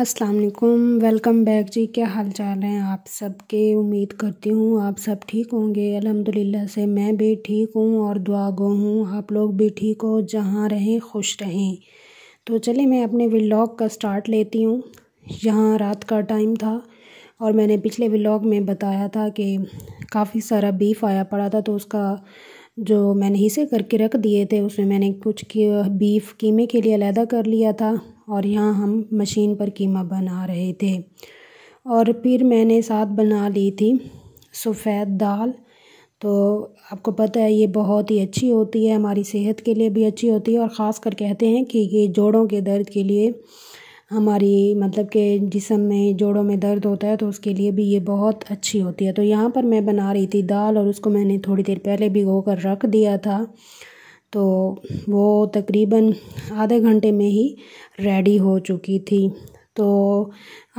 अस्सलाम वालेकुम welcome back जी क्या हाल चाल हैं आप सबके उम्मीद करती हूँ आप सब ठीक होंगे अल्हम्दुलिल्लाह से मैं भी ठीक हूँ और दुआ गो हूँ आप लोग भी ठीक हो जहाँ रहें खुश रहें तो चलिए मैं अपने व्लॉग का स्टार्ट लेती हूँ यहाँ रात का टाइम था और मैंने पिछले व्लॉग में बताया था कि काफ़ी सारा बीफ आया पड़ा था तो उसका जो मैंने हिस्से करके रख दिए थे उसमें मैंने कुछ की बीफ कीमे के लिए अलहदा कर लिया था और यहाँ हम मशीन पर कीमा बना रहे थे और फिर मैंने साथ बना ली थी सफ़ेद दाल तो आपको पता है ये बहुत ही अच्छी होती है हमारी सेहत के लिए भी अच्छी होती है और ख़ास कर कहते हैं कि ये जोड़ों के दर्द के लिए हमारी मतलब के जिसम में जोड़ों में दर्द होता है तो उसके लिए भी ये बहुत अच्छी होती है तो यहाँ पर मैं बना रही थी दाल और उसको मैंने थोड़ी देर पहले भिगो कर रख दिया था तो वो तकरीबन आधे घंटे में ही रेडी हो चुकी थी तो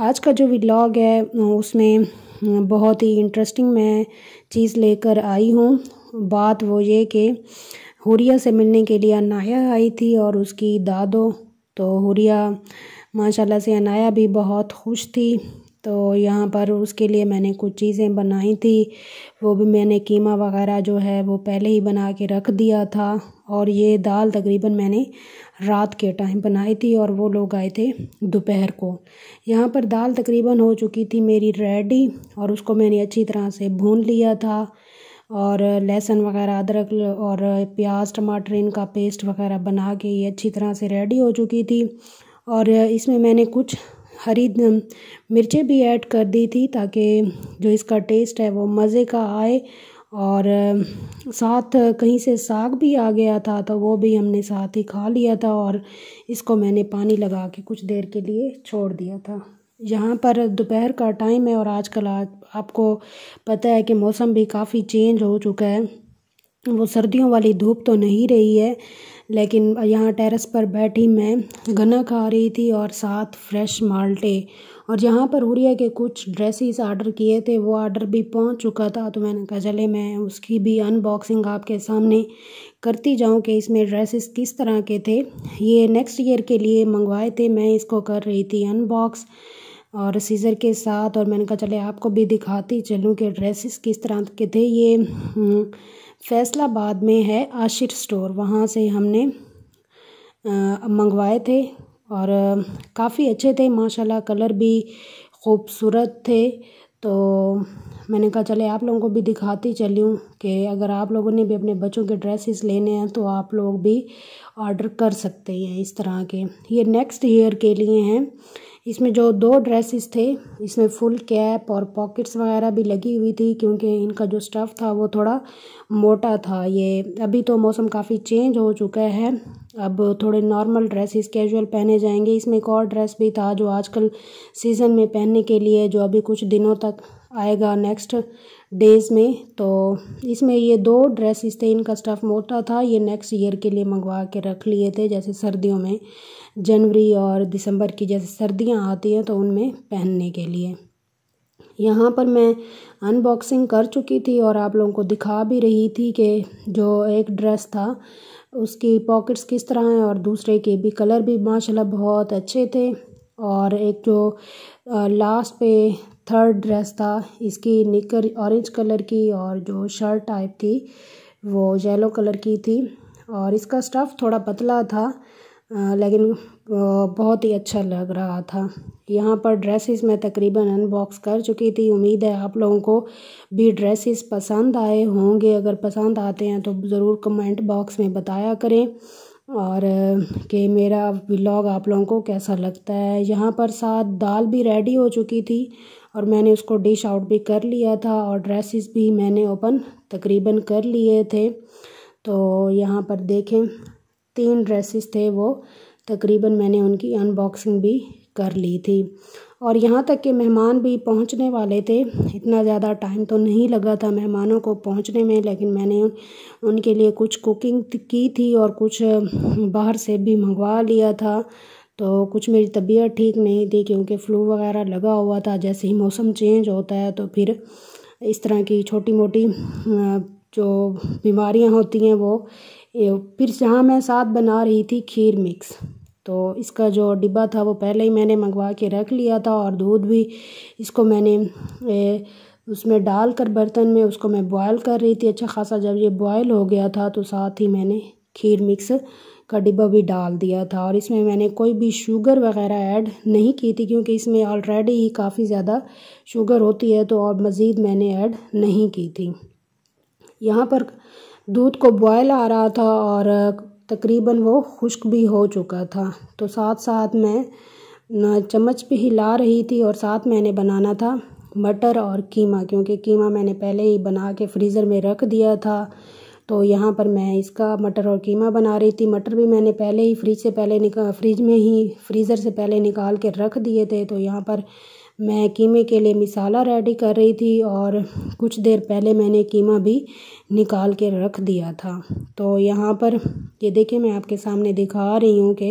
आज का जो व्लॉग है उसमें बहुत ही इंटरेस्टिंग मैं चीज़ लेकर आई हूँ बात वो ये कि हुरिया से मिलने के लिए अनाया आई थी और उसकी दादो तो हुरिया माशाल्लाह से अनाया भी बहुत खुश थी तो यहाँ पर उसके लिए मैंने कुछ चीज़ें बनाई थी वो भी मैंने कीमा वगैरह जो है वो पहले ही बना के रख दिया था और ये दाल तकरीबन मैंने रात के टाइम बनाई थी और वो लोग आए थे दोपहर को यहाँ पर दाल तकरीबन हो चुकी थी मेरी रेडी और उसको मैंने अच्छी तरह से भून लिया था और लहसुन वगैरह अदरक और प्याज टमाटर इनका पेस्ट वगैरह बना के ये अच्छी तरह से रेडी हो चुकी थी और इसमें मैंने कुछ हरी मिर्चें भी ऐड कर दी थी ताकि जो इसका टेस्ट है वो मज़े का आए और साथ कहीं से साग भी आ गया था तो वो भी हमने साथ ही खा लिया था और इसको मैंने पानी लगा के कुछ देर के लिए छोड़ दिया था यहाँ पर दोपहर का टाइम है और आजकल आपको पता है कि मौसम भी काफ़ी चेंज हो चुका है वो सर्दियों वाली धूप तो नहीं रही है लेकिन यहाँ टेरेस पर बैठी मैं गन्ना खा रही थी और साथ फ्रेश माल्टे और यहाँ पर हुरिया के कुछ ड्रेसेस आर्डर किए थे वो आर्डर भी पहुँच चुका था तो मैंने कहा चले मैं उसकी भी अनबॉक्सिंग आपके सामने करती जाऊँ कि इसमें ड्रेसेस किस तरह के थे ये नेक्स्ट ईयर के लिए मंगवाए थे मैं इसको कर रही थी अनबॉक्स और सीज़र के साथ और मैंने कहा चले आपको भी दिखाती चलूँ कि ड्रेसिस किस तरह के थे ये हम्म, फैसलाबाद में है आशिर स्टोर वहाँ से हमने मंगवाए थे और काफ़ी अच्छे थे माशाल्लाह कलर भी खूबसूरत थे तो मैंने कहा चले आप लोगों को भी दिखाती चली हूँ कि अगर आप लोगों ने भी अपने बच्चों के ड्रेसेस लेने हैं तो आप लोग भी ऑर्डर कर सकते हैं इस तरह के ये नेक्स्ट ईयर के लिए हैं इसमें जो दो ड्रेसेस थे इसमें फुल कैप और पॉकेट्स वगैरह भी लगी हुई थी क्योंकि इनका जो स्टफ़ था वो थोड़ा मोटा था ये अभी तो मौसम काफ़ी चेंज हो चुका है अब थोड़े नॉर्मल ड्रेसेस कैजुअल पहने जाएंगे इसमें एक और ड्रेस भी था जो आजकल सीज़न में पहनने के लिए जो अभी कुछ दिनों तक आएगा नेक्स्ट डेज़ में तो इसमें ये दो ड्रेसेस थे इनका स्टफ़ मोटा था ये नेक्स्ट ईयर के लिए मंगवा के रख लिए थे जैसे सर्दियों में जनवरी और दिसंबर की जैसे सर्दियां आती हैं तो उनमें पहनने के लिए यहाँ पर मैं अनबॉक्सिंग कर चुकी थी और आप लोगों को दिखा भी रही थी कि जो एक ड्रेस था उसकी पॉकेट्स किस तरह हैं और दूसरे के भी कलर भी माशाल्लाह बहुत अच्छे थे और एक जो लास्ट पे थर्ड ड्रेस था इसकी निकर ऑरेंज कलर की और जो शर्ट टाइप थी वो येलो कलर की थी और इसका स्टफ़ थोड़ा पतला था लेकिन बहुत ही अच्छा लग रहा था यहाँ पर ड्रेसेस मैं तकरीबन अनबॉक्स कर चुकी थी उम्मीद है आप लोगों को भी ड्रेसेस पसंद आए होंगे अगर पसंद आते हैं तो ज़रूर कमेंट बॉक्स में बताया करें और कि मेरा व्लॉग आप लोगों को कैसा लगता है यहाँ पर साथ दाल भी रेडी हो चुकी थी और मैंने उसको डिश आउट भी कर लिया था और ड्रेसेस भी मैंने ओपन तकरीबन कर लिए थे तो यहाँ पर देखें तीन ड्रेसेस थे वो तकरीबन मैंने उनकी अनबॉक्सिंग भी कर ली थी और यहाँ तक कि मेहमान भी पहुँचने वाले थे इतना ज़्यादा टाइम तो नहीं लगा था मेहमानों को पहुँचने में लेकिन मैंने उनके लिए कुछ कुकिंग की थी और कुछ बाहर से भी मंगवा लिया था तो कुछ मेरी तबीयत ठीक नहीं थी क्योंकि फ़्लू वगैरह लगा हुआ था जैसे ही मौसम चेंज होता है तो फिर इस तरह की छोटी मोटी जो बीमारियां होती हैं वो फिर जहाँ मैं साथ बना रही थी खीर मिक्स तो इसका जो डिब्बा था वो पहले ही मैंने मंगवा के रख लिया था और दूध भी इसको मैंने ए, उसमें डाल कर बर्तन में उसको मैं बॉयल कर रही थी अच्छा खासा जब ये बॉयल हो गया था तो साथ ही मैंने खीर मिक्स का डिब्बा भी डाल दिया था और इसमें मैंने कोई भी शुगर वगैरह ऐड नहीं की थी क्योंकि इसमें ऑलरेडी ही काफ़ी ज़्यादा शुगर होती है तो और मज़ीद मैंने ऐड नहीं की थी यहाँ पर दूध को बॉयल आ रहा था और तकरीबन वो खुश्क भी हो चुका था तो साथ साथ मैं चम्मच भी हिला रही थी और साथ मैंने बनाना था मटर और कीमा क्योंकि कीमा मैंने पहले ही बना के फ्रीज़र में रख दिया था तो यहाँ पर मैं इसका मटर और कीमा बना रही थी मटर भी मैंने पहले ही फ्रिज से पहले निका फ्रिज में ही फ्रीज़र से पहले निकाल के रख दिए थे तो यहाँ पर मैं कीमे के लिए मिसाला रेडी कर रही थी और कुछ देर पहले मैंने कीमा भी निकाल के रख दिया था तो यहाँ पर ये देखिए मैं आपके सामने दिखा रही हूँ कि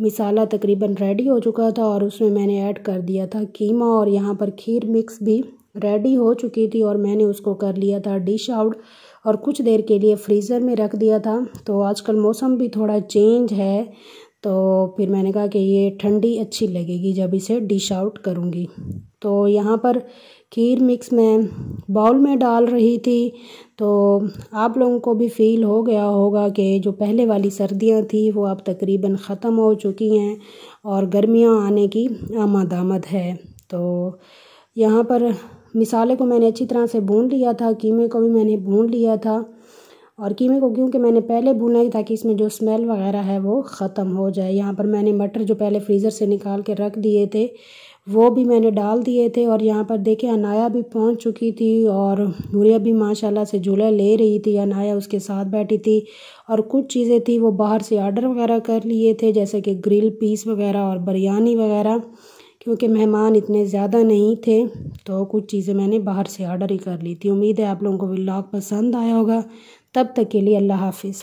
मिसाला तकरीबन रेडी हो चुका था और उसमें मैंने ऐड कर दिया था कीमा और यहाँ पर खीर मिक्स भी रेडी हो चुकी थी और मैंने उसको कर लिया था डिश आउट और कुछ देर के लिए फ्रीज़र में रख दिया था तो आजकल मौसम भी थोड़ा चेंज है तो फिर मैंने कहा कि ये ठंडी अच्छी लगेगी जब इसे डिश आउट करूँगी तो यहाँ पर खीर मिक्स मैं बाउल में डाल रही थी तो आप लोगों को भी फील हो गया होगा कि जो पहले वाली सर्दियाँ थी वो अब तकरीबन ख़त्म हो चुकी हैं और गर्मियाँ आने की आमद आमद है तो यहाँ पर मिसाले को मैंने अच्छी तरह से भून लिया था कीमे को भी मैंने भून लिया था और कीमे को क्योंकि मैंने पहले भूना ही कि इसमें जो स्मेल वगैरह है वो ख़त्म हो जाए यहाँ पर मैंने मटर जो पहले फ्रीज़र से निकाल के रख दिए थे वो भी मैंने डाल दिए थे और यहाँ पर देखे अनाया भी पहुँच चुकी थी और मुरिया भी माशाल्लाह से झूला ले रही थी अनाया उसके साथ बैठी थी और कुछ चीज़ें थी वो बाहर से आर्डर वगैरह कर लिए थे जैसे कि ग्रिल पीस वगैरह और बिरयानी वगैरह क्योंकि मेहमान इतने ज़्यादा नहीं थे तो कुछ चीज़ें मैंने बाहर से ऑर्डर ही कर ली थी उम्मीद है आप लोगों को व्लॉग पसंद आया होगा तब तक के लिए अल्लाह हाफिज़